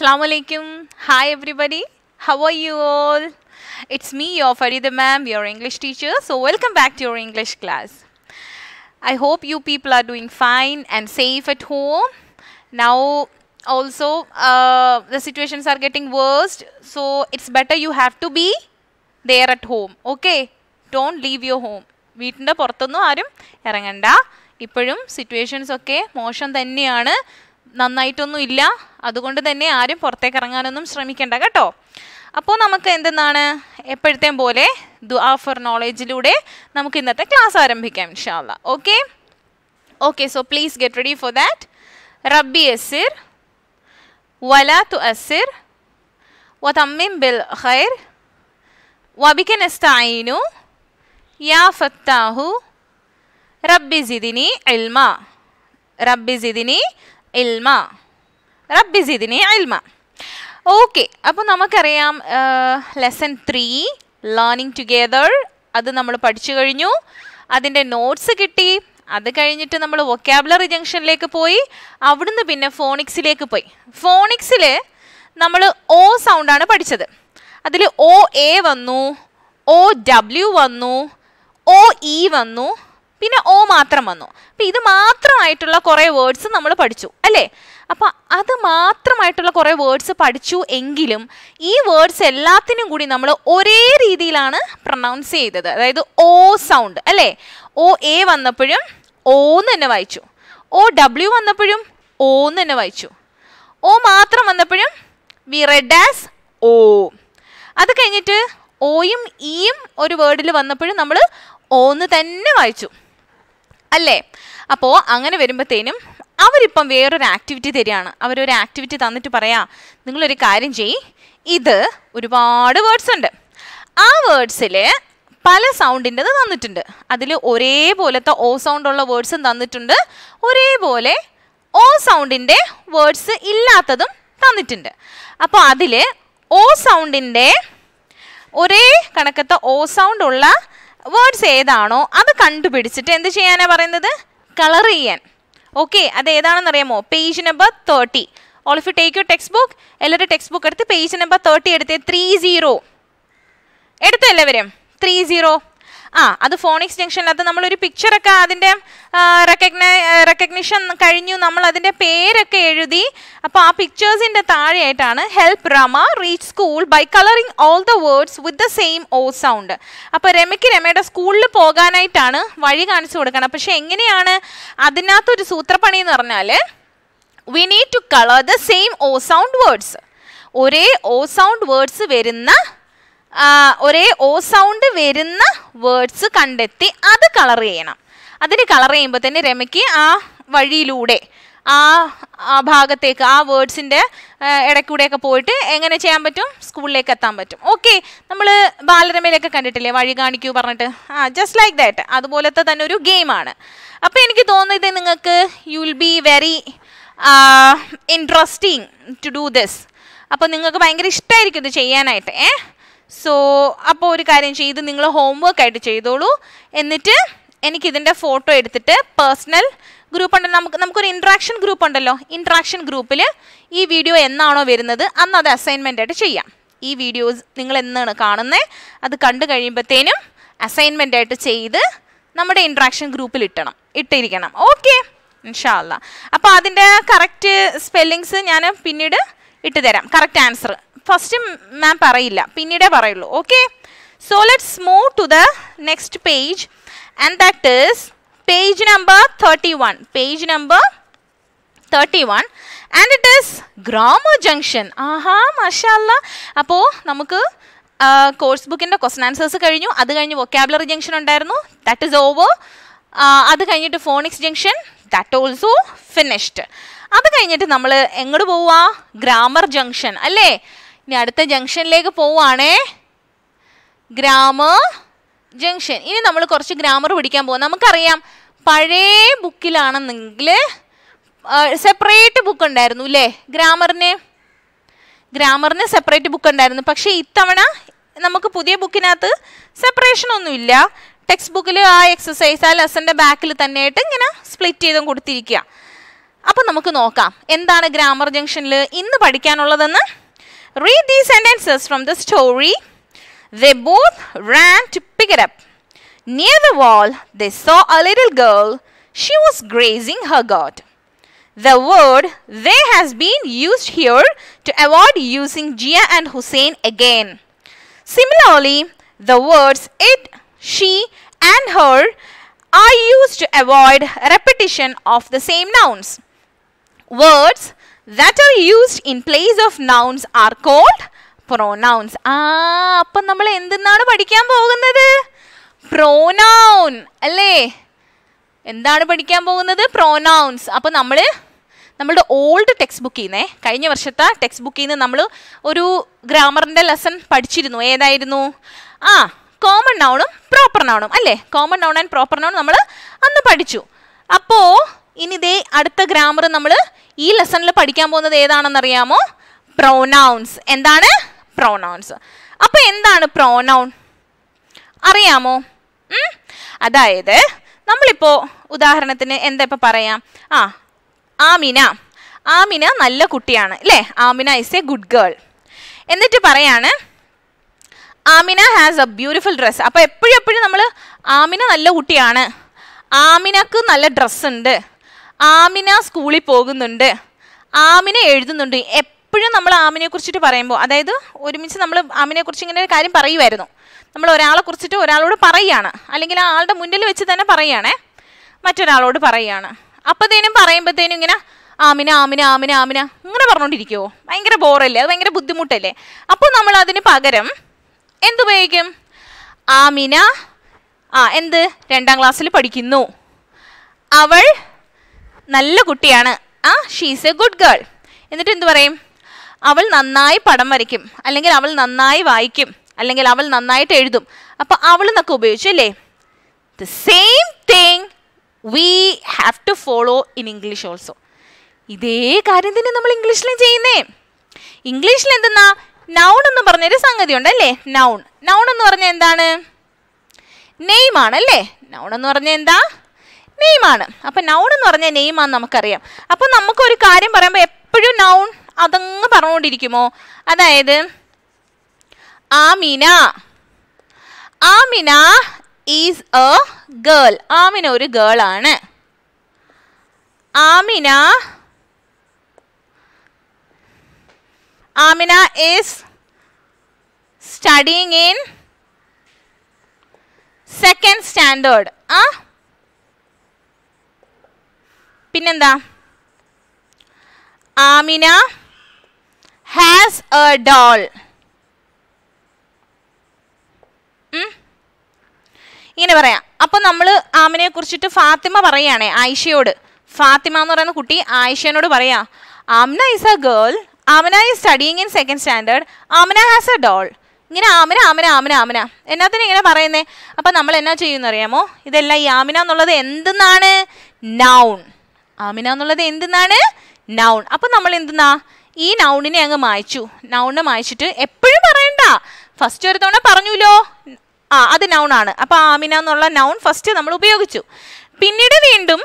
Assalamu alaikum. Hi everybody. How are you all? It's me, your Farida ma'am, your English teacher. So welcome back to your English class. I hope you people are doing fine and safe at home. Now also uh, the situations are getting worse. So it's better you have to be there at home. Okay? Don't leave your home. വീട്ടിൻ്റെ പുറത്തൊന്നും ആരും ഇറങ്ങണ്ട ഇപ്പോഴും situations ഒക്കെ മോശം തന്നെയാണ് നന്നായിട്ടൊന്നും ഇല്ല അതുകൊണ്ട് തന്നെ ആരും പുറത്തേക്ക് ഇറങ്ങാനൊന്നും ശ്രമിക്കേണ്ട കേട്ടോ അപ്പോൾ നമുക്ക് എന്തെന്നാണ് എപ്പോഴത്തെയും പോലെ ദുആ ഫോർ നോളേജിലൂടെ നമുക്ക് ഇന്നത്തെ ക്ലാസ് ആരംഭിക്കാം ഇൻഷാല്ല okay okay so please get ready for that റബ്ബി അസിർ വല തു അസിർ വതമ്മിം ബിൽ ഖൈർ വബിക്ക നസ്തായിനു യാ ഫത്താഹു റബ്ബി ജിദിനി എൽമ റബ്ബി ജിദിനി ഇൽമ റബ്ബി സിദിനെ ഇൽമ ഓക്കെ അപ്പോൾ നമുക്കറിയാം ലെസൺ ത്രീ ലേണിംഗ് ടുഗെദർ അത് നമ്മൾ പഠിച്ചു കഴിഞ്ഞു അതിൻ്റെ നോട്ട്സ് കിട്ടി അത് കഴിഞ്ഞിട്ട് നമ്മൾ വൊക്കാബുലറി ജംഗ്ഷനിലേക്ക് പോയി അവിടുന്ന് പിന്നെ ഫോണിക്സിലേക്ക് പോയി ഫോണിക്സിൽ നമ്മൾ ഓ സൗണ്ടാണ് പഠിച്ചത് അതിൽ ഒ എ വന്നു ഒ ഡബ്ല്യു വന്നു ഒ ഇ e വന്നു പിന്നെ ഓ മാത്രം വന്നു അപ്പം ഇത് മാത്രമായിട്ടുള്ള കുറേ വേർഡ്സ് നമ്മൾ പഠിച്ചു അല്ലേ അപ്പം അത് മാത്രമായിട്ടുള്ള കുറേ വേർഡ്സ് പഠിച്ചു എങ്കിലും ഈ വേർഡ്സ് എല്ലാത്തിനും കൂടി നമ്മൾ ഒരേ രീതിയിലാണ് പ്രൊണൗൺസ് ചെയ്തത് അതായത് ഓ സൗണ്ട് അല്ലേ ഓ എ വന്നപ്പോഴും ഓന്ന് തന്നെ വായിച്ചു ഓ ഡബ്ല്യു വന്നപ്പോഴും ഓന്ന് തന്നെ വായിച്ചു ഓ മാത്രം വന്നപ്പോഴും വി റെഡ് ആസ് ഓ അത് കഴിഞ്ഞിട്ട് ഓയും ഇയും ഒരു വേർഡിൽ വന്നപ്പോഴും നമ്മൾ ഓന്ന് തന്നെ വായിച്ചു അല്ലേ അപ്പോൾ അങ്ങനെ വരുമ്പോഴത്തേനും അവരിപ്പം വേറൊരു ആക്ടിവിറ്റി തരികയാണ് അവരൊരു ആക്ടിവിറ്റി തന്നിട്ട് പറയാം നിങ്ങളൊരു കാര്യം ചെയ് ഇത് ഒരുപാട് വേർഡ്സ് ഉണ്ട് ആ വേർഡ്സിൽ പല സൗണ്ടിൻ്റെത് തന്നിട്ടുണ്ട് അതിൽ ഒരേപോലത്തെ ഓ സൗണ്ടുള്ള വേർഡ്സും തന്നിട്ടുണ്ട് ഒരേപോലെ ഓ സൗണ്ടിൻ്റെ വേർഡ്സ് ഇല്ലാത്തതും തന്നിട്ടുണ്ട് അപ്പോൾ അതിൽ ഓ സൗണ്ടിൻ്റെ ഒരേ കണക്കത്തെ ഓ സൗണ്ട് ഉള്ള വേർഡ്സ് ഏതാണോ അത് കണ്ടുപിടിച്ചിട്ട് എന്ത് ചെയ്യാനാ പറയുന്നത് കളർ ചെയ്യാൻ ഓക്കെ അത് ഏതാണെന്നറിയാമോ page number thirty all if you take you text book എല്ലാവരും ടെക്സ്റ്റ് ബുക്ക് എടുത്ത് പേജ് നമ്പർ തേർട്ടി എടുത്ത് ത്രീ സീറോ എടുത്തല്ലേ വരും ത്രീ സീറോ ആ അത് ഫോണിക്സ് ജംഗ്ഷനിലകത്ത് നമ്മളൊരു പിക്ചറൊക്കെ അതിൻ്റെ റെക്കഗ്നൈ റെക്കഗ്നിഷൻ കഴിഞ്ഞു നമ്മൾ അതിൻ്റെ പേരൊക്കെ എഴുതി അപ്പോൾ ആ പിക്ചേഴ്സിൻ്റെ താഴെയായിട്ടാണ് help Rama reach school by colouring all the words with the same O sound അപ്പോൾ രമയ്ക്ക് രമയുടെ സ്കൂളിൽ പോകാനായിട്ടാണ് വഴി കാണിച്ചു കൊടുക്കണം പക്ഷേ എങ്ങനെയാണ് അതിനകത്തൊരു സൂത്രപ്പണി എന്ന് പറഞ്ഞാൽ we need to colour the same O sound words ഒരേ ഓ സൗണ്ട് വേർഡ്സ് വരുന്ന ഒരേ ഓ സൗണ്ട് വരുന്ന വേർഡ്സ് കണ്ടെത്തി അത് കളർ ചെയ്യണം അതിന് കളർ ചെയ്യുമ്പോൾ തന്നെ രമയ്ക്ക് ആ വഴിയിലൂടെ ആ ഭാഗത്തേക്ക് ആ വേർഡ്സിൻ്റെ ഇടയ്ക്കൂടെയൊക്കെ പോയിട്ട് എങ്ങനെ ചെയ്യാൻ പറ്റും സ്കൂളിലേക്ക് എത്താൻ പറ്റും ഓക്കെ നമ്മൾ ബാലരമയിലൊക്കെ കണ്ടിട്ടില്ലേ വഴി കാണിക്കൂ പറഞ്ഞിട്ട് ആ ജസ്റ്റ് ലൈക്ക് ദാറ്റ് അതുപോലത്തെ തന്നെ ഒരു ഗെയിമാണ് അപ്പോൾ എനിക്ക് തോന്നുന്നത് നിങ്ങൾക്ക് you will be very interesting to do this അപ്പോൾ നിങ്ങൾക്ക് ഭയങ്കര ഇഷ്ടമായിരിക്കും ഇത് ചെയ്യാനായിട്ട് ഏഹ് സോ അപ്പോൾ ഒരു കാര്യം ചെയ്ത് നിങ്ങൾ നിങ്ങൾ ഹോംവർക്ക് ആയിട്ട് ചെയ്തോളൂ എന്നിട്ട് എനിക്കിതിൻ്റെ ഫോട്ടോ എടുത്തിട്ട് പേഴ്സണൽ ഗ്രൂപ്പ് ഉണ്ട് നമുക്ക് നമുക്കൊരു ഇൻട്രാക്ഷൻ ഗ്രൂപ്പ് ഉണ്ടല്ലോ ഇൻട്രാക്ഷൻ ഗ്രൂപ്പിൽ ഈ വീഡിയോ എന്നാണോ വരുന്നത് അന്ന് അത് അസൈൻമെൻ്റ് ആയിട്ട് ചെയ്യാം ഈ വീഡിയോസ് നിങ്ങൾ എന്നാണ് കാണുന്നത് അത് കണ്ടു കഴിയുമ്പോഴത്തേനും അസൈൻമെൻ്റ് ആയിട്ട് ചെയ്ത് നമ്മുടെ ഇൻട്രാക്ഷൻ ഗ്രൂപ്പിൽ ഇട്ടണം ഇട്ടിരിക്കണം ഓക്കെ ഇൻഷാല്ല അപ്പോൾ അതിൻ്റെ കറക്റ്റ് സ്പെല്ലിങ്സ് ഞാൻ പിന്നീട് ഇട്ടുതരാം കറക്റ്റ് ആൻസർ ഫസ്റ്റ് മാം പറയില്ല പിന്നീടേ പറയുള്ളൂ okay so let's move to the next page and that is page number thirty one page number thirty one and it is grammar junction ആഹാ മഷാല്ല അപ്പോൾ നമുക്ക് കോഴ്സ് ബുക്കിൻ്റെ ക്വസ്റ്റൻ ആൻസേഴ്സ് കഴിഞ്ഞു അത് കഴിഞ്ഞ് വൊക്കാബുലറി ജംഗ്ഷൻ ഉണ്ടായിരുന്നു ദാറ്റ് ഇസ് ഓവർ അത് കഴിഞ്ഞിട്ട് phonics junction that also finished അത് കഴിഞ്ഞിട്ട് നമ്മൾ എങ്ങോട്ട് പോവുക ഗ്രാമർ ജംഗ്ഷൻ അല്ലേ ഇനി അടുത്ത ജംഗ്ഷനിലേക്ക് പോവുകയാണേ ഗ്രാമർ ജംഗ്ഷൻ ഇനി നമ്മൾ കുറച്ച് ഗ്രാമർ പഠിക്കാൻ പോകും നമുക്കറിയാം പഴയ ബുക്കിലാണെന്നെങ്കിൽ സെപ്പറേറ്റ് ബുക്ക് ഉണ്ടായിരുന്നു അല്ലേ ഗ്രാമറിന് ഗ്രാമറിന് സെപ്പറേറ്റ് ബുക്ക് ഉണ്ടായിരുന്നു പക്ഷേ ഇത്തവണ നമുക്ക് പുതിയ ബുക്കിനകത്ത് സെപ്പറേഷൻ ഒന്നുമില്ല ടെക്സ്റ്റ് ബുക്കിൽ ആ എക്സസൈസ് ആ ലെസൻ്റെ ബാക്കിൽ തന്നെയായിട്ട് ഇങ്ങനെ സ്പ്ലിറ്റ് ചെയ്തും കൊടുത്തിരിക്കുക അപ്പം നമുക്ക് നോക്കാം എന്താണ് ഗ്രാമർ ജംഗ്ഷനിൽ ഇന്ന് പഠിക്കാനുള്ളതെന്ന് Read these sentences from the story. They both ran to pick it up. Near the wall, they saw a little girl. She was grazing her goat. The word they has been used here to avoid using Jia and Hussein again. Similarly, the words it, she and her are used to avoid repetition of the same nouns. Words that are used in place of nouns are called pronouns. ആ അപ്പം നമ്മൾ എന്തെന്നാണ് പഠിക്കാൻ പോകുന്നത് pronoun അല്ലേ എന്താണ് പഠിക്കാൻ പോകുന്നത് pronouns അപ്പം നമ്മൾ നമ്മളുടെ ഓൾഡ് ടെക്സ്റ്റ് ബുക്കിൽ നിന്നേ കഴിഞ്ഞ വർഷത്തെ ടെക്സ്റ്റ് ബുക്കിൽ നിന്ന് നമ്മൾ ഒരു ഗ്രാമറിൻ്റെ ലെസൺ പഠിച്ചിരുന്നു ഏതായിരുന്നു ആ കോമൺ നൗണും പ്രോപ്പർ നൗണും അല്ലേ common noun and proper noun നമ്മൾ അന്ന് പഠിച്ചു അപ്പോൾ ഇനി ഇതേ അടുത്ത ഗ്രാമർ നമ്മൾ ഈ ലെസണിൽ പഠിക്കാൻ പോകുന്നത് ഏതാണെന്നറിയാമോ പ്രൊനൗൺസ് എന്താണ് പ്രൊനൗൺസ് അപ്പോൾ എന്താണ് പ്രോനൗൺ അറിയാമോ അതായത് നമ്മളിപ്പോ ഉദാഹരണത്തിന് എന്താ ഇപ്പൊ പറയാം ആ ആമിന ആമിന നല്ല കുട്ടിയാണ് അല്ലെ Amina is a good girl എന്നിട്ട് പറയാണ് Amina has a beautiful dress അപ്പോൾ എപ്പോഴും എപ്പോഴും നമ്മൾ ആമിന നല്ല കുട്ടിയാണ് ആമിനക്ക് നല്ല ഡ്രസ്സ് ഉണ്ട് ആമിന സ്കൂളിൽ പോകുന്നുണ്ട് ആമിന എഴുതുന്നുണ്ട് എപ്പോഴും നമ്മൾ ആമിനെ കുറിച്ചിട്ട് പറയുമ്പോൾ അതായത് ഒരുമിച്ച് നമ്മൾ ആമിനെ കുറിച്ച് ഇങ്ങനെ ഒരു കാര്യം പറയുമായിരുന്നു നമ്മൾ ഒരാളെ കുറിച്ചിട്ട് ഒരാളോട് പറയുകയാണ് അല്ലെങ്കിൽ ആ ആളുടെ മുന്നിൽ വെച്ച് തന്നെ പറയുകയാണേ മറ്റൊരാളോട് പറയുകയാണ് അപ്പോഴത്തേനും പറയുമ്പോഴത്തേനും ഇങ്ങനെ ആമിന ആമിന ആമിന ആമിന ഇങ്ങനെ പറഞ്ഞുകൊണ്ടിരിക്കുമോ ഭയങ്കര ബോറല്ലേ അത് ഭയങ്കര ബുദ്ധിമുട്ടല്ലേ അപ്പോൾ നമ്മൾ അതിന് പകരം എന്തുപയോഗിക്കും ആമിന ആ എന്ത് രണ്ടാം ക്ലാസ്സിൽ പഠിക്കുന്നു അവൾ നല്ല കുട്ടിയാണ് ആ ഷീസ് എ ഗുഡ് ഗേൾ എന്നിട്ട് എന്തു പറയും അവൾ നന്നായി പടം വരയ്ക്കും അല്ലെങ്കിൽ അവൾ നന്നായി വായിക്കും അല്ലെങ്കിൽ അവൾ നന്നായിട്ട് എഴുതും അപ്പൊ അവൾ എന്നൊക്കെ ഉപയോഗിച്ചു അല്ലേ the same thing we have to follow in English also ഇതേ കാര്യം തന്നെ നമ്മൾ ഇംഗ്ലീഷിലും ചെയ്യുന്നേ ഇംഗ്ലീഷിൽ എന്തെന്നാ നൗൺ എന്ന് പറഞ്ഞൊരു സംഗതി ഉണ്ട് അല്ലേ നൗൺ നൗൺ എന്ന് പറഞ്ഞ എന്താണ് നെയ്മാണ് അല്ലേ നൗൺ എന്ന് പറഞ്ഞ എന്താ നെയ്മാണ് അപ്പം നൗൺ എന്ന് പറഞ്ഞാൽ നെയിമാണെന്ന് നമുക്കറിയാം അപ്പോൾ നമുക്കൊരു കാര്യം പറയുമ്പോൾ എപ്പോഴും നൗൺ അതങ്ങ് പറഞ്ഞുകൊണ്ടിരിക്കുമോ അതായത് Amina Amina is a girl Amina ഒരു ഗേൾ ആണ് Amina Amina is studying in second standard ആ പിന്നെന്താ ആമിന ഹാസ് എ ഡോൾ ഇങ്ങനെ പറയാം അപ്പൊ നമ്മൾ ആമിനെ കുറിച്ചിട്ട് ഫാത്തിമ പറയുകയാണേ ആയിഷയോട് ഫാത്തിമ എന്ന് പറയുന്ന കുട്ടി ആയിഷനോട് പറയാ Amina is a girl Amina is studying in second standard Amina has a doll ഇങ്ങനെ ആമിന ആമിന ആമിന ആമിന എന്നാത്തിന് ഇങ്ങനെ പറയുന്നേ അപ്പൊ നമ്മൾ എന്നാ ചെയ്യുമെന്ന് അറിയാമോ ഇതെല്ലാം ഈ ആമിന എന്നുള്ളത് എന്തെന്നാണ് നൗൺ ആമിന എന്നുള്ളത് എന്തെന്നാണ് നൗൺ അപ്പൊ നമ്മൾ എന്തെന്നാ ഈ നൗണിനെ അങ്ങ് മായച്ചു നൗണിനെ മായച്ചിട്ട് എപ്പോഴും പറയണ്ട ഫസ്റ്റ് ഒരു തവണ പറഞ്ഞുല്ലോ ആ അത് നൗൺ ആണ് അപ്പോൾ ആമിന എന്നുള്ള നൗൺ ഫസ്റ്റ് നമ്മൾ ഉപയോഗിച്ചു പിന്നീട് വീണ്ടും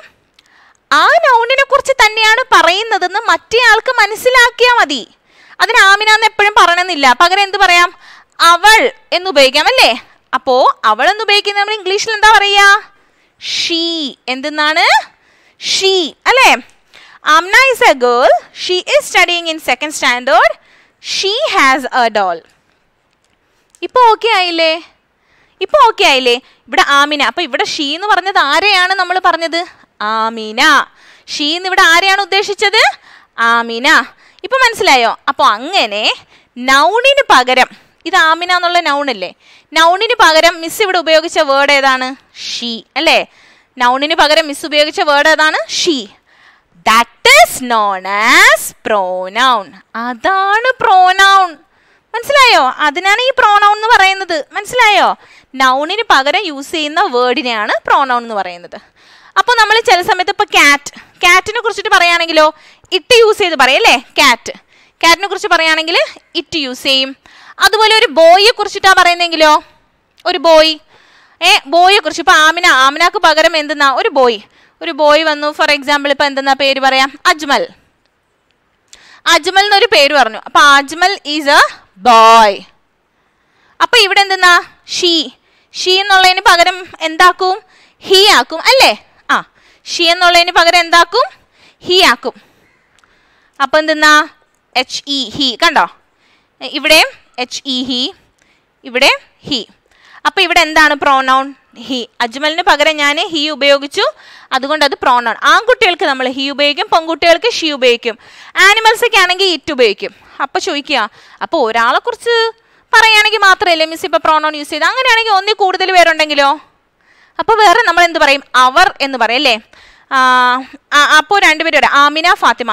ആ നൗണിനെ കുറിച്ച് തന്നെയാണ് പറയുന്നതെന്ന് മറ്റേ ആൾക്ക് മനസ്സിലാക്കിയാൽ മതി അതിന് ആമിന എന്ന് എപ്പോഴും പറയണമെന്നില്ല പകരം എന്ത് പറയാം അവൾ എന്ന് ഉപയോഗിക്കാം അല്ലേ അപ്പോ അവൾ എന്ന് ഉപയോഗിക്കുന്ന നമ്മൾ ഇംഗ്ലീഷിൽ എന്താ പറയുക ഷീ എന്തെന്നാണ് ഷി അല്ലേ Amna is a girl she is studying in second standard she has a doll ഇപ്പൊ ഓക്കെ ആയില്ലേ ഇപ്പൊ ഓക്കെ ആയില്ലേ ഇവിടെ ആമിന അപ്പൊ ഇവിടെ ഷീ എന്ന് പറഞ്ഞത് ആരെയാണ് നമ്മൾ പറഞ്ഞത് ആമിന ഷീ എന്ന് ഇവിടെ ആരെയാണ് ഉദ്ദേശിച്ചത് ആമിന ഇപ്പൊ മനസ്സിലായോ അപ്പൊ അങ്ങനെ നൗണിന് പകരം ഇത് ആമിന എന്നുള്ള നൗണല്ലേ നൗണിന് പകരം മിസ് ഇവിടെ ഉപയോഗിച്ച വേർഡ് ഏതാണ് ഷീ അല്ലേ നൗണിന് പകരം മിസ് ഉപയോഗിച്ച വേർഡ് ഏതാണ് she that is known as pronoun അതാണ് പ്രോനൗൺ മനസ്സിലായോ അതിനാണ് ഈ പ്രോണൗൺ എന്ന് പറയുന്നത് മനസ്സിലായോ നൗണിന് പകരം യൂസ് ചെയ്യുന്ന വേർഡിനെയാണ് പ്രോണൗൺ എന്ന് പറയുന്നത് അപ്പോൾ നമ്മൾ ചില സമയത്ത് ഇപ്പോൾ കാറ്റ് കാറ്റിനെ കുറിച്ചിട്ട് പറയുകയാണെങ്കിലോ ഇട്ട് യൂസ് ചെയ്ത് പറയല്ലേ കാറ്റ് കാറ്റിനെ കുറിച്ച് പറയുകയാണെങ്കിൽ ഇറ്റ് യൂസ് ചെയ്യും അതുപോലെ ഒരു ബോയിയെ കുറിച്ചിട്ടാണ് പറയുന്നതെങ്കിലോ ഒരു ബോയ് ഏ ബോയെ കുറിച്ച് ഇപ്പൊ ആമിന ആമിനക്ക് പകരം എന്തെന്നാ ഒരു ബോയ് ഒരു ബോയ് വന്നു ഫോർ എക്സാമ്പിൾ ഇപ്പൊ എന്തെന്നാ പേര് പറയാം അജ്മൽ അജ്മൽ എന്നൊരു പേര് പറഞ്ഞു അപ്പൊ അജ്മൽ ഈസ് എ ബോയ് അപ്പൊ ഇവിടെ എന്തെന്നാ ഷീ ഷീ എന്നുള്ളതിന് പകരം എന്താക്കും ഹീ ആക്കും അല്ലേ ആ ഷീ എന്നുള്ളതിന് പകരം എന്താക്കും ഹീ ആക്കും അപ്പൊ എന്തെന്നാ എച്ച് ഇ ഹി കണ്ടോ ഇവിടെയും എച്ച് ഇ ഹി ഇവിടെ ഹി അപ്പോൾ ഇവിടെ എന്താണ് പ്രോനൗൺ ഹി അജ്മലിന് പകരം ഞാൻ ഹി ഉപയോഗിച്ചു അതുകൊണ്ട് അത് പ്രോണൗൺ ആൺകുട്ടികൾക്ക് നമ്മൾ ഹി ഉപയോഗിക്കും പെൺകുട്ടികൾക്ക് ഷീ ഉപയോഗിക്കും ആനിമൽസൊക്കെ ആണെങ്കിൽ ഇറ്റ് ഉപയോഗിക്കും അപ്പോൾ ചോദിക്കുക അപ്പോൾ കുറിച്ച് പറയുകയാണെങ്കിൽ മാത്രമല്ലേ മിസ് ഇപ്പോൾ പ്രോണോൺ യൂസ് ചെയ്ത് അങ്ങനെയാണെങ്കിൽ ഒന്നി കൂടുതൽ പേരുണ്ടെങ്കിലോ അപ്പോൾ വേറെ നമ്മൾ എന്ത് പറയും അവർ എന്ന് പറയും അല്ലേ അപ്പോൾ രണ്ടുപേരും ആമിന ഫാത്തിമ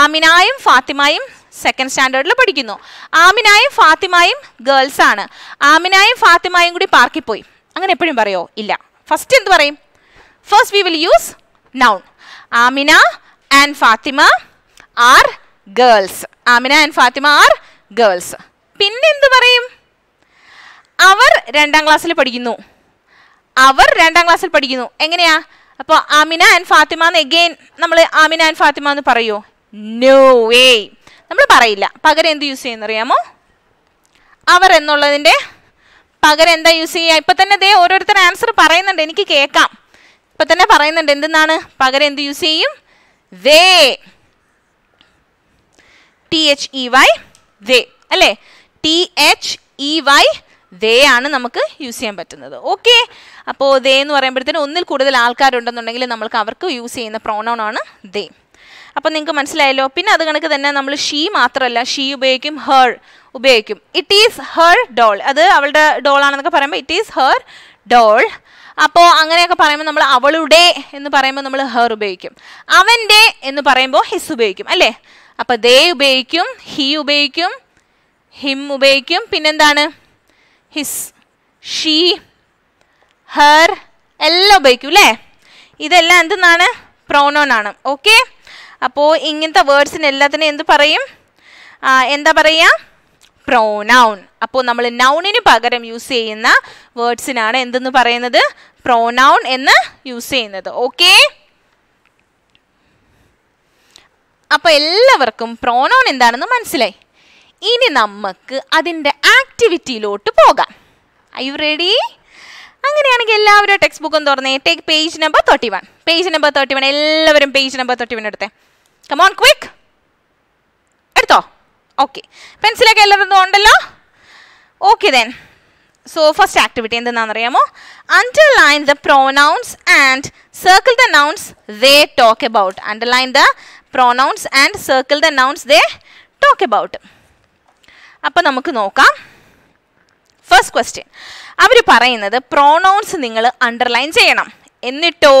ആമിനായും ഫാത്തിമയും സെക്കൻഡ് സ്റ്റാൻഡേർഡിൽ പഠിക്കുന്നു ആമിനായും ഫാത്തിമായും ഗേൾസ് ആണ് ആമിനായും ഫാത്തിമായും കൂടി പാർക്കിൽ പോയി അങ്ങനെ എപ്പോഴും പറയോ ഇല്ല ഫസ്റ്റ് എന്ത് പറയും first we will use noun Amina and Fathima are girls Amina and Fathima are girls പിന്നെ എന്ത് പറയും അവർ രണ്ടാം ക്ലാസ്സിൽ പഠിക്കുന്നു അവർ രണ്ടാം ക്ലാസ്സിൽ പഠിക്കുന്നു എങ്ങനെയാ അപ്പോൾ ആമിന ആൻഡ് ഫാത്തിമ എന്ന് എഗെയിൻ നമ്മൾ ആമിന ആൻഡ് ഫാത്തിമ എന്ന് പറയുമോ നോ വേ നമ്മൾ പറയില്ല പകരം എന്ത് യൂസ് ചെയ്യുന്ന അറിയാമോ അവർ എന്നുള്ളതിൻ്റെ പകരം എന്താ യൂസ് ചെയ്യുക ഇപ്പം തന്നെ ദേ ഓരോരുത്തർ ആൻസർ പറയുന്നുണ്ട് എനിക്ക് കേൾക്കാം ഇപ്പം തന്നെ പറയുന്നുണ്ട് എന്തെന്നാണ് പകരം എന്ത് യൂസ് ചെയ്യും they T H E Y they അല്ലേ T H E Y they ആണ് നമുക്ക് യൂസ് ചെയ്യാൻ പറ്റുന്നത് ഓക്കെ അപ്പോൾ ദേ എന്ന് പറയുമ്പോഴത്തേന് ഒന്നിൽ കൂടുതൽ ആൾക്കാരുണ്ടെന്നുണ്ടെങ്കിൽ നമ്മൾക്ക് അവർക്ക് യൂസ് ചെയ്യുന്ന പ്രോണൗൺ ആണ് ദേ അപ്പം നിങ്ങൾക്ക് മനസ്സിലായല്ലോ പിന്നെ അത് കണക്ക് തന്നെ നമ്മൾ ഷീ മാത്രമല്ല ഷീ ഉപയോഗിക്കും ഹെർ ഉപയോഗിക്കും ഇറ്റ് ഈസ് ഹെർ ഡോൾ അത് അവളുടെ ഡോൾ ആണെന്നൊക്കെ പറയുമ്പോൾ ഇറ്റ് ഈസ് ഹെർ ഡോൾ അപ്പോൾ അങ്ങനെയൊക്കെ പറയുമ്പോൾ നമ്മൾ അവളുടെ എന്ന് പറയുമ്പോൾ നമ്മൾ ഹെർ ഉപയോഗിക്കും അവൻ്റെ എന്ന് പറയുമ്പോൾ ഹിസ് ഉപയോഗിക്കും അല്ലേ അപ്പോൾ ദേ ഉപയോഗിക്കും ഹി ഉപയോഗിക്കും ഹിം ഉപയോഗിക്കും പിന്നെന്താണ് ഹിസ് ഷീ ഹെർ എല്ലാം ഉപയോഗിക്കും അല്ലേ ഇതെല്ലാം എന്തെന്നാണ് പ്രോണോൺ ആണ് ഓക്കെ അപ്പോൾ ഇങ്ങനത്തെ വേർഡ്സിന് എല്ലാത്തിനും എന്ത് പറയും എന്താ പറയുക പ്രോനൗൺ അപ്പോൾ നമ്മൾ നൗണിന് പകരം യൂസ് ചെയ്യുന്ന വേർഡ്സിനാണ് എന്തെന്ന് പറയുന്നത് പ്രോനൗൺ എന്ന് യൂസ് ചെയ്യുന്നത് ഓക്കേ അപ്പോൾ എല്ലാവർക്കും പ്രോനൗൺ എന്താണെന്ന് മനസ്സിലായി ഇനി നമുക്ക് അതിൻ്റെ ആക്ടിവിറ്റിയിലോട്ട് പോകാം ഐ യു റെഡി അങ്ങനെയാണെങ്കിൽ എല്ലാവരും ടെക്സ്റ്റ് ബുക്കും തുറന്നേ take page number thirty one page number thirty one എല്ലാവരും പേജ് നമ്പർ തേർട്ടി വൺ എടുത്തേ കമോൺ ക്വിക്ക് എടുത്തോ ഓക്കെ പെൻസിലൊക്കെ എല്ലാവരും ഉണ്ടല്ലോ okay then so first activity എന്തെന്നാണെന്നറിയാമോ underline the pronouns and circle the nouns they talk about underline the pronouns and circle the nouns they talk about അപ്പം നമുക്ക് നോക്കാം first question അവർ പറയുന്നത് പ്രോണൗൺസ് നിങ്ങൾ അണ്ടർലൈൻ ചെയ്യണം എന്നിട്ടോ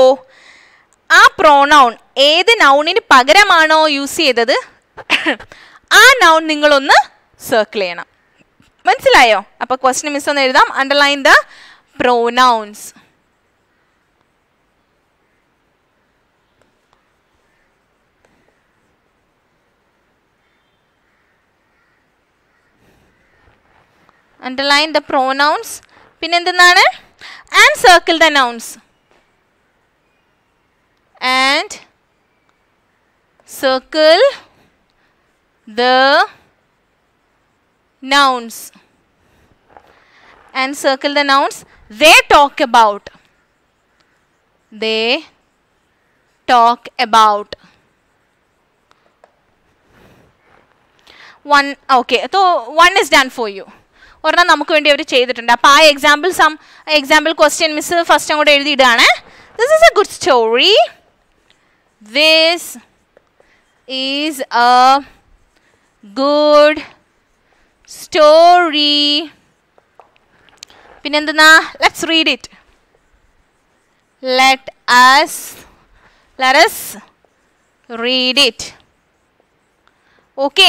ആ പ്രോണൗൺ ഏത് നൗണിന് പകരമാണോ യൂസ് ചെയ്തത് ആ നൗൺ നിങ്ങളൊന്ന് സർക്കിൾ ചെയ്യണം മനസ്സിലായോ അപ്പോൾ ക്വസ്റ്റ്യൻ മിസ് ഒന്ന് എഴുതാം underline the pronouns underline the pronouns പിന്നെന്തെന്നാണ് and circle the nouns and circle the nouns and circle the nouns they talk about they talk about one okay so one is done for you ഒരെണ്ണം നമുക്ക് വേണ്ടി അവർ ചെയ്തിട്ടുണ്ട് അപ്പോൾ ആ example some example question miss first അങ്ങോട്ട് എഴുതിയിടുകയാണ് This is a good story. This is a good story. പിന്നെന്തെന്നാ let's read it us let us read it okay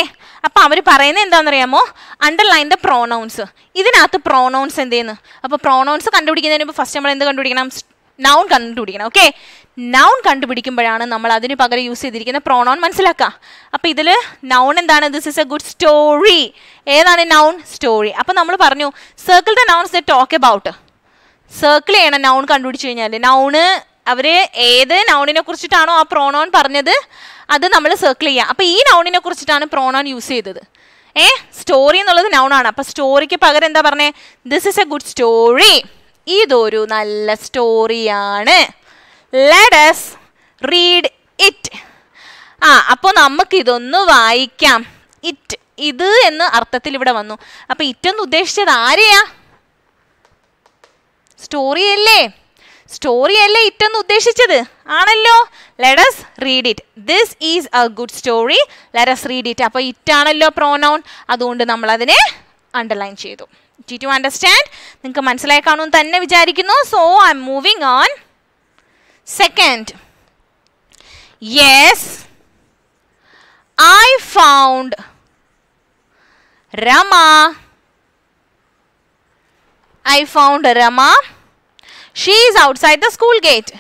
അപ്പോൾ അവർ പറയുന്നത് എന്താണെന്നറിയാമോ അണ്ടർലൈൻ ദ പ്രോണൗൺസ് ഇതിനകത്ത് പ്രോണൗൺസ് എന്തേന്ന് അപ്പോൾ പ്രോണൗൺസ് കണ്ടുപിടിക്കുന്നതിന് ഇപ്പോൾ ഫസ്റ്റ് നമ്മൾ എന്ത് കണ്ടുപിടിക്കണം നൗൺ കണ്ടുപിടിക്കണം ഓക്കെ നൗൺ കണ്ടുപിടിക്കുമ്പോഴാണ് നമ്മൾ അതിന് പകരം യൂസ് ചെയ്തിരിക്കുന്ന പ്രോണോൺ മനസ്സിലാക്കുക അപ്പോൾ ഇതിൽ നൗൺ എന്താണ് this is a good story ഏതാണ് നൗൺ സ്റ്റോറി അപ്പോൾ നമ്മൾ പറഞ്ഞു circle the nouns the talk about circle ചെയ്യണം നൗൺ കണ്ടുപിടിച്ച് കഴിഞ്ഞാൽ നൗണ് അവർ ഏത് നൗണിനെ കുറിച്ചിട്ടാണോ ആ പ്രോണോൺ പറഞ്ഞത് അത് നമ്മൾ സർക്കിൾ ചെയ്യുക അപ്പോൾ ഈ നൗണിനെ കുറിച്ചിട്ടാണ് പ്രോണോൺ യൂസ് ചെയ്തത് ഏ സ്റ്റോറി എന്നുള്ളത് നൗണാണ് അപ്പോൾ സ്റ്റോറിക്ക് പകരം എന്താ പറഞ്ഞത് this is a good story ഇതൊരു നല്ല സ്റ്റോറിയാണ് ലെഡസ് റീഡ് ഇറ്റ് ആ അപ്പോൾ നമുക്കിതൊന്ന് വായിക്കാം ഇറ്റ് ഇത് എന്ന് അർത്ഥത്തിൽ ഇവിടെ വന്നു അപ്പം ഇറ്റെന്ന് ഉദ്ദേശിച്ചത് ആരെയാ സ്റ്റോറി അല്ലേ സ്റ്റോറി അല്ലേ ഇറ്റെന്ന് ഉദ്ദേശിച്ചത് ആണല്ലോ let's read it this is a good story let's read it അപ്പോൾ ഇറ്റാണല്ലോ പ്രോനൗൺ അതുകൊണ്ട് നമ്മളതിനെ അണ്ടർലൈൻ ചെയ്തു Did you understand? നിങ്ങൾക്ക് മനസ്സിലായി കാണുമെന്ന് തന്നെ വിചാരിക്കുന്നു So, I am moving on. Second. Yes. I found Rama. I found Rama. She is outside the school gate.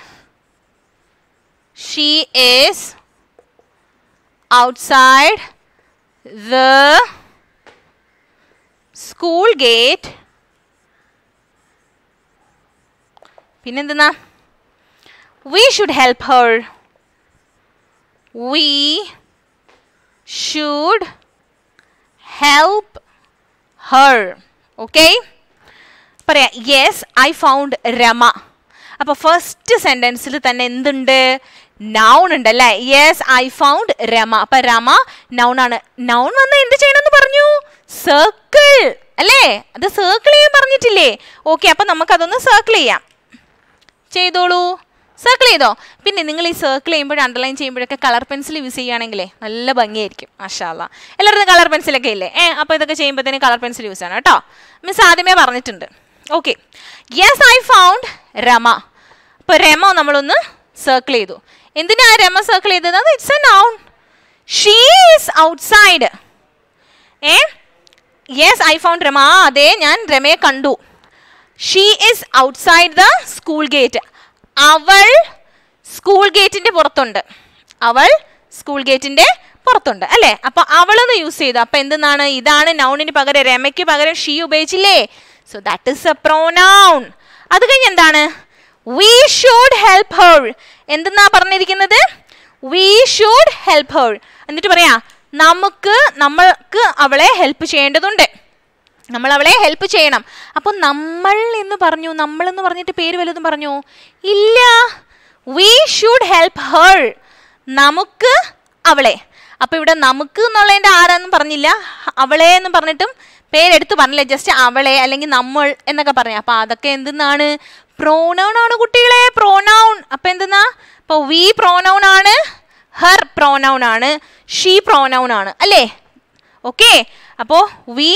She is outside the school gate. School gate പിന്നെന്തെന്നാ we should help her we should help her okay പറയാം yes I found Rama അപ്പൊ first സെന്റൻസിൽ തന്നെ എന്തുണ്ട് noun ഉണ്ട് അല്ലേ yes I found Rama അപ്പൊ Rama noun ആണ് noun വന്ന് എന്ത് ചെയ്യണമെന്ന് പറഞ്ഞു സർക്കിൾ അല്ലേ അത് സർക്കിൾ ചെയ്യാൻ പറഞ്ഞിട്ടില്ലേ ഓക്കെ നമുക്ക് അതൊന്ന് സർക്കിൾ ചെയ്യാം ചെയ്തോളൂ സർക്കിൾ ചെയ്തോ പിന്നെ നിങ്ങൾ ഈ സർക്കിൾ ചെയ്യുമ്പോൾ അണ്ടർലൈൻ ചെയ്യുമ്പോഴൊക്കെ കളർ പെൻസിൽ യൂസ് ചെയ്യുകയാണെങ്കിലേ നല്ല ഭംഗിയായിരിക്കും മഷാല എല്ലാവരും കളർ പെൻസിലൊക്കെ ഇല്ലേ ഏ അപ്പോൾ ഇതൊക്കെ ചെയ്യുമ്പോഴത്തേന് കളർ പെൻസിൽ യൂസ് ചെയ്യണം കേട്ടോ മിസ് ആദ്യമേ പറഞ്ഞിട്ടുണ്ട് okay yes I found Rama അപ്പോൾ രമ നമ്മളൊന്ന് സർക്കിൾ ചെയ്തു എന്തിനാ രമ സർക്കിൾ ചെയ്തത് it's a noun she's is outside a yes I found Rama ആ അതെ ഞാൻ രമയെ കണ്ടു she is outside the school gate അവൾ സ്കൂൾ ഗേറ്റിൻ്റെ പുറത്തുണ്ട് അവൾ സ്കൂൾ ഗേറ്റിൻ്റെ പുറത്തുണ്ട് അല്ലേ അപ്പോൾ അവളൊന്ന് യൂസ് ചെയ്തു അപ്പോൾ എന്തെന്നാണ് ഇതാണ് നൗണിന് പകരം രമയ്ക്ക് പകരം ഷീ ഉപയോഗിച്ചില്ലേ so that is a pronoun അത് കഴിഞ്ഞ് എന്താണ് വി ഷുഡ് ഹെൽപ്പ് ഹേൾ എന്തെന്നാ പറഞ്ഞിരിക്കുന്നത് വി ഷുഡ് ഹെൽപ്പ് ഹേൾ എന്നിട്ട് പറയാ നമുക്ക് നമ്മൾക്ക് അവളെ ഹെൽപ്പ് ചെയ്യേണ്ടതുണ്ട് നമ്മൾ അവളെ ഹെൽപ്പ് ചെയ്യണം അപ്പോൾ നമ്മൾ എന്ന് പറഞ്ഞു നമ്മൾ എന്ന് പറഞ്ഞിട്ട് പേര് വല്ലതും പറഞ്ഞു ഇല്ല വി ഷുഡ് ഹെൽപ്പ് ഹേൾ നമുക്ക് അവളെ അപ്പോൾ ഇവിടെ നമുക്ക് എന്നുള്ളതിൻ്റെ ആരാന്നും പറഞ്ഞില്ല അവളെ എന്ന് പറഞ്ഞിട്ടും പേരെടുത്ത് പറഞ്ഞില്ല ജസ്റ്റ് അവളെ അല്ലെങ്കിൽ നമ്മൾ എന്നൊക്കെ പറഞ്ഞു അപ്പോൾ അതൊക്കെ എന്തെന്നാണ് പ്രോനൗൺ ആണ് കുട്ടികളെ പ്രോനൗൺ അപ്പോൾ എന്തെന്നാ അപ്പോൾ വി പ്രോനൗൺ ആണ് ഹെർ പ്രോനൗൺ ആണ് ഷീ പ്രോനൗൺ ആണ് അല്ലേ ഓക്കെ അപ്പോൾ വി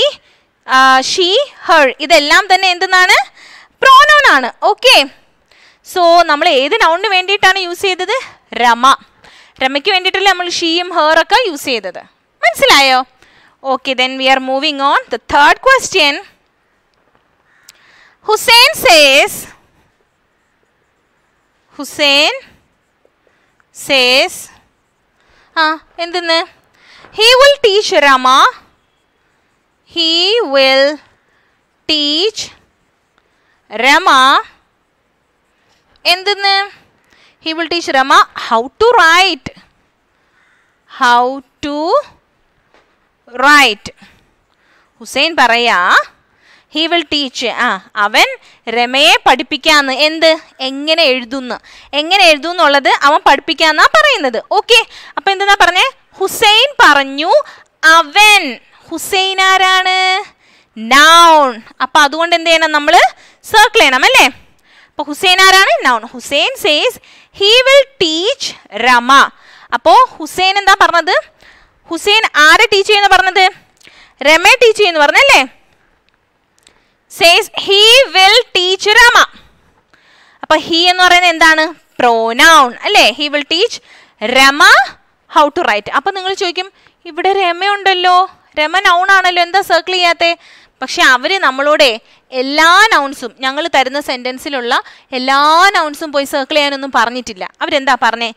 ഷീ ഹെർ ഇതെല്ലാം തന്നെ എന്തെന്നാണ് പ്രോനൗൺ ആണ് ഓക്കെ സോ നമ്മൾ ഏത് നൗണിന് വേണ്ടിയിട്ടാണ് യൂസ് ചെയ്തത് രമ രമയ്ക്ക് വേണ്ടിയിട്ടല്ലേ നമ്മൾ ഷീയും ഒക്കെ യൂസ് ചെയ്തത് മനസ്സിലായോ okay then we are moving on the third question Hussain says Hussain says ആ എന്തെന്ന് he will teach Rama he will teach Rama എന്തെന്ന് he will teach Rama how to write how to write Hussain പറയാ ഹി വിൽ ടീച്ച് ആ അവൻ രമയെ പഠിപ്പിക്കാന്ന് എന്ത് എങ്ങനെ എഴുതുന്ന എങ്ങനെ എന്നുള്ളത് അവൻ പഠിപ്പിക്കാന്നാ പറയുന്നത് ഓക്കെ അപ്പൊ എന്താ പറഞ്ഞേ ഹുസൈൻ പറഞ്ഞു അവൻ ഹുസൈൻ ആരാണ് നൗൺ അപ്പൊ അതുകൊണ്ട് എന്ത് ചെയ്യണം നമ്മൾ സർക്കിൾ ചെയ്യണം അല്ലേ അപ്പൊ ഹുസൈൻ ആരാണ് noun Hussain says he will teach Rama അപ്പോ ഹുസൈൻ എന്താ പറഞ്ഞത് ഹുസൈൻ ആരെ ടീച്ച് ചെയ്യുന്ന പറഞ്ഞത് രമയെ ടീച്ച് ചെയ്യുന്നു പറഞ്ഞല്ലേ says he will teach Rama അപ്പൊ ഹീ എന്ന് പറയുന്നത് എന്താണ് പ്രോനൗൺ അല്ലേ he will teach Rama how to write അപ്പൊ നിങ്ങൾ ചോദിക്കും ഇവിടെ രമയുണ്ടല്ലോ രമ നൗൺ ആണല്ലോ എന്താ സർക്കിൾ ചെയ്യാത്തേ പക്ഷെ അവര് നമ്മളോട് എല്ലാ നൗൺസും ഞങ്ങൾ തരുന്ന സെന്റൻസിലുള്ള എല്ലാ നൗൺസും പോയി സർക്കിൾ ചെയ്യാനൊന്നും പറഞ്ഞിട്ടില്ല അവരെന്താ പറഞ്ഞേ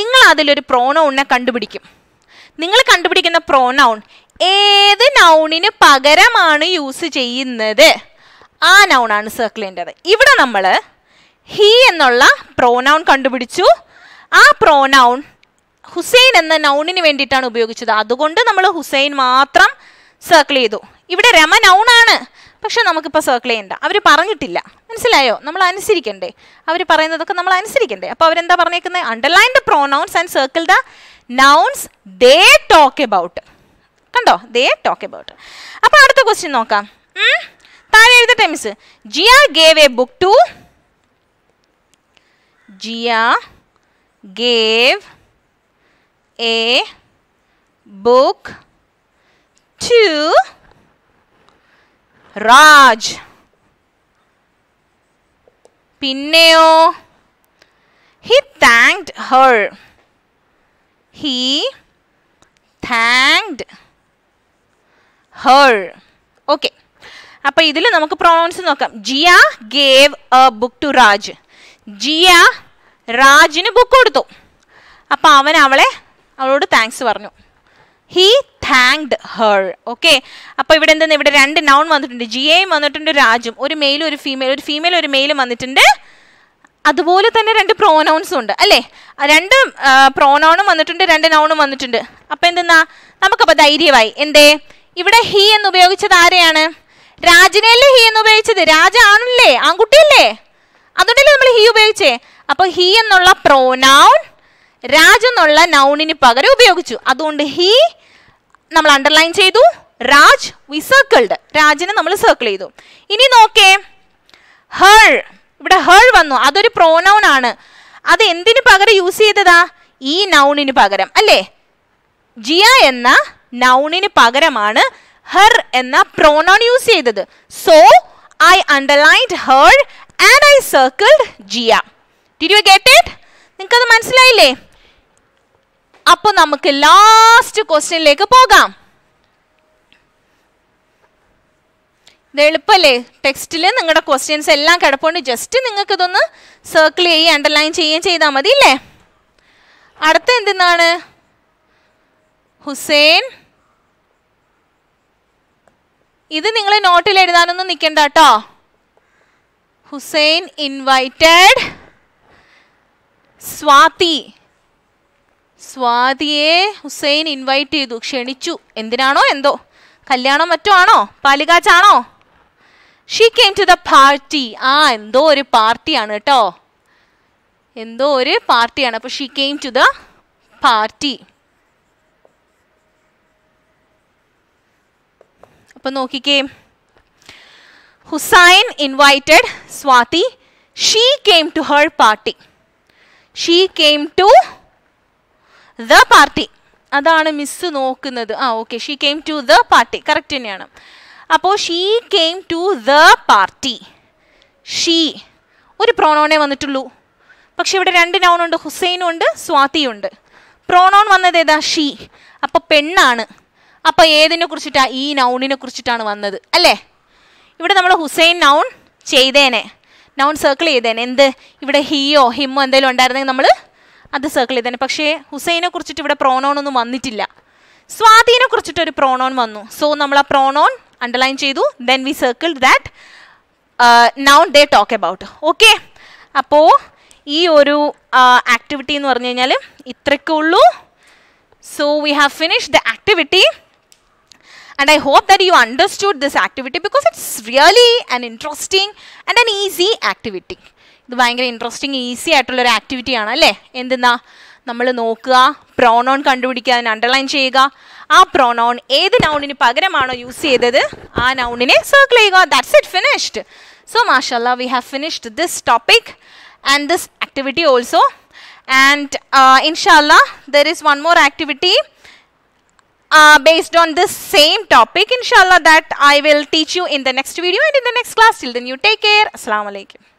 നിങ്ങൾ അതിലൊരു പ്രോനൗണിനെ കണ്ടുപിടിക്കും നിങ്ങൾ കണ്ടുപിടിക്കുന്ന പ്രോനൗൺ ഏത് നൗണിന് പകരമാണ് യൂസ് ചെയ്യുന്നത് ആ നൗണാണ് സർക്കിൾ ചെയ്യേണ്ടത് ഇവിടെ നമ്മൾ ഹീ എന്നുള്ള പ്രോനൗൺ കണ്ടുപിടിച്ചു ആ പ്രോനൗൺ ഹുസൈൻ എന്ന നൗണിന് വേണ്ടിയിട്ടാണ് ഉപയോഗിച്ചത് അതുകൊണ്ട് നമ്മൾ ഹുസൈൻ മാത്രം സർക്കിൾ ചെയ്തു ഇവിടെ രമ നൗണാണ് പക്ഷെ നമുക്കിപ്പോൾ സർക്കിൾ ചെയ്യണ്ട അവർ പറഞ്ഞിട്ടില്ല മനസ്സിലായോ നമ്മൾ അനുസരിക്കണ്ടേ അവർ പറയുന്നതൊക്കെ നമ്മൾ അനുസരിക്കണ്ടേ അപ്പോൾ അവരെന്താ പറഞ്ഞേക്കുന്നത് underline the pronouns and circle the nouns they talk about കണ്ടോ ദേ ടോക്ക് എബൌട്ട് അപ്പോൾ അടുത്ത ക്വസ്റ്റ്യൻ നോക്കാം താഴെ times Jiya gave a book to Jiya gave a book to Raj പിന്നെയോ he thanked her he thanked her okay അപ്പോൾ ഇതിൽ നമുക്ക് പ്രൊണൗൺസ് നോക്കാം Jiya gave a book to Raj Jiya രാജിന് ബുക്ക് കൊടുത്തു അപ്പോൾ അവൻ അവളെ അവളോട് താങ്ക്സ് പറഞ്ഞു ഹി താങ്ക്ഡ് ഹർ ഓക്കെ അപ്പോൾ ഇവിടെ എന്താ ഇവിടെ രണ്ട് നൗൺ വന്നിട്ടുണ്ട് ജിയയും വന്നിട്ടുണ്ട് രാജും ഒരു മെയിലും ഒരു ഫീമെയിൽ ഒരു ഫീമെയിൽ ഒരു മെയിലും വന്നിട്ടുണ്ട് അതുപോലെ തന്നെ രണ്ട് പ്രോനൗൺസും ഉണ്ട് അല്ലേ രണ്ട് പ്രോനൗണും വന്നിട്ടുണ്ട് രണ്ട് നൗണും വന്നിട്ടുണ്ട് അപ്പോൾ എന്തെന്നാ നമുക്കപ്പോ ധൈര്യമായി എന്തേ ഇവിടെ ഹി എന്ന് ഉപയോഗിച്ചത് ആരെയാണ് രാജിനല്ലേ ഹി എന്ന് ഉപയോഗിച്ചത് രാജാണല്ലേ ആൺകുട്ടിയല്ലേ അതുകൊണ്ടല്ലേ നമ്മൾ ഹി ഉപയോഗിച്ചേ അപ്പോൾ ഹി എന്നുള്ള പ്രോനൗൺ രാജ എന്നുള്ള നൗണിന് പകരം ഉപയോഗിച്ചു അതുകൊണ്ട് ഹി നമ്മൾ അണ്ടർലൈൻ ചെയ്തു രാജ് വി സർക്കിൾഡ് രാജിനെ നമ്മൾ സർക്കിൾ ചെയ്തു ഇനി നോക്കേ ഹർ ഇവിടെ ഹർ വന്നു അതൊരു പ്രോനൗൺ ആണ് അത് എന്തിനു പകരം യൂസ് ചെയ്തതാ ഈ നൗണിന് പകരം അല്ലേ ജിയ എന്ന നൗണിന് പകരമാണ് ഹെർ എന്ന പ്രോണോൺ യൂസ് ചെയ്തത് so I underlined her and I circled Jiya did you get it നിങ്ങൾക്കത് മനസ്സിലായില്ലേ അപ്പോൾ നമുക്ക് ലാസ്റ്റ് ക്വസ്റ്റ്യനിലേക്ക് പോകാം ഇത് എളുപ്പമല്ലേ ടെക്സ്റ്റിൽ നിങ്ങളുടെ ക്വസ്റ്റ്യൻസ് എല്ലാം കിടപ്പുണ്ട് ജസ്റ്റ് നിങ്ങൾക്ക് ഇതൊന്ന് സർക്കിൾ ചെയ്യുക അണ്ടർലൈൻ ചെയ്യുകയും ചെയ്താൽ മതി അല്ലേ അടുത്ത എന്തെന്നാണ് ഹുസൈൻ ഇത് നിങ്ങൾ നോട്ടിൽ എഴുതാനൊന്നും നിൽക്കണ്ട കേട്ടോ ഹുസൈൻ ഇൻവൈറ്റഡ് സ്വാതി സ്വാതിയെ ഹുസൈൻ ഇൻവൈറ്റ് ചെയ്തു ക്ഷണിച്ചു എന്തിനാണോ എന്തോ കല്യാണം മറ്റോ ആണോ പാലുകാച്ചാണോ she came to the party ആ എന്തോ ഒരു പാർട്ടിയാണ് കേട്ടോ എന്തോ ഒരു പാർട്ടിയാണ് അപ്പോൾ she came to the party അപ്പോൾ നോക്കിക്കേ Hussain invited Swati she came to her party she came to the party അതാണ് മിസ് നോക്കുന്നത് ആ okay she came to the party correct തന്നെയാണ് അപ്പോൾ she came to the party she ഒരു പ്രോണോണേ വന്നിട്ടുള്ളൂ പക്ഷെ ഇവിടെ രണ്ട് നൗണുണ്ട് ഹുസൈനും ഉണ്ട് സ്വാതിയും ഉണ്ട് പ്രോണോൺ വന്നത് ഏതാ ഷീ അപ്പോൾ പെണ്ണാണ് അപ്പോൾ ഏതിനെ കുറിച്ചിട്ടാണ് ഈ നൗണിനെ കുറിച്ചിട്ടാണ് വന്നത് അല്ലേ ഇവിടെ നമ്മൾ ഹുസൈൻ നൗൺ ചെയ്തേനെ നൗൺ സർക്കിൾ ചെയ്തേനെ എന്ത് ഇവിടെ ഹിയോ ഹിമ്മോ എന്തെങ്കിലും ഉണ്ടായിരുന്നെങ്കിൽ നമ്മൾ അത് സർക്കിൾ ചെയ്തേനെ പക്ഷേ ഹുസൈനെ കുറിച്ചിട്ട് ഇവിടെ പ്രോണോൺ ഒന്നും വന്നിട്ടില്ല സ്വാധീനെ കുറിച്ചിട്ട് ഒരു പ്രോണോൺ വന്നു സോ നമ്മൾ ആ പ്രോണോൺ അണ്ടർലൈൻ ചെയ്തു then we circle that noun they talk about okay അപ്പോൾ ഈ ഒരു ആക്ടിവിറ്റി എന്ന് പറഞ്ഞു കഴിഞ്ഞാൽ ഇത്രയ്ക്കുള്ളൂ so we have finish the activity And I hope that you understood this activity because it's really an interesting and an easy activity. ഇത് ഭയങ്കര interesting easy ആയിട്ടുള്ളൊരു ആക്ടിവിറ്റിയാണ് അല്ലേ എന്തെന്നാ നമ്മൾ നോക്കുക പ്രോനോൺ കണ്ടുപിടിക്കുക അതിന് അണ്ടർലൈൻ ചെയ്യുക ആ പ്രോനോൺ ഏത് നൗണിന് പകരമാണോ യൂസ് ചെയ്തത് ആ നൗണിനെ സർക്കിൾ ചെയ്യുക ദാറ്റ്സ് ഇറ്റ് ഫിനിഷ്ഡ് സോ മാഷല്ല we have finished this topic and this activity also and ഇൻഷാല്ല there is one more activity uh, based on this same topic inshallah that I will teach you in the next video and in the next class. Till then you take care. Assalamu alaikum.